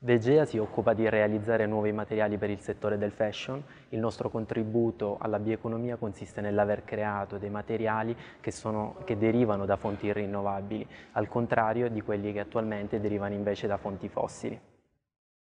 Vegea si occupa di realizzare nuovi materiali per il settore del fashion. Il nostro contributo alla bioeconomia consiste nell'aver creato dei materiali che, sono, che, derivano da fonti rinnovabili, al contrario di quelli che attualmente derivano invece da fonti fossili.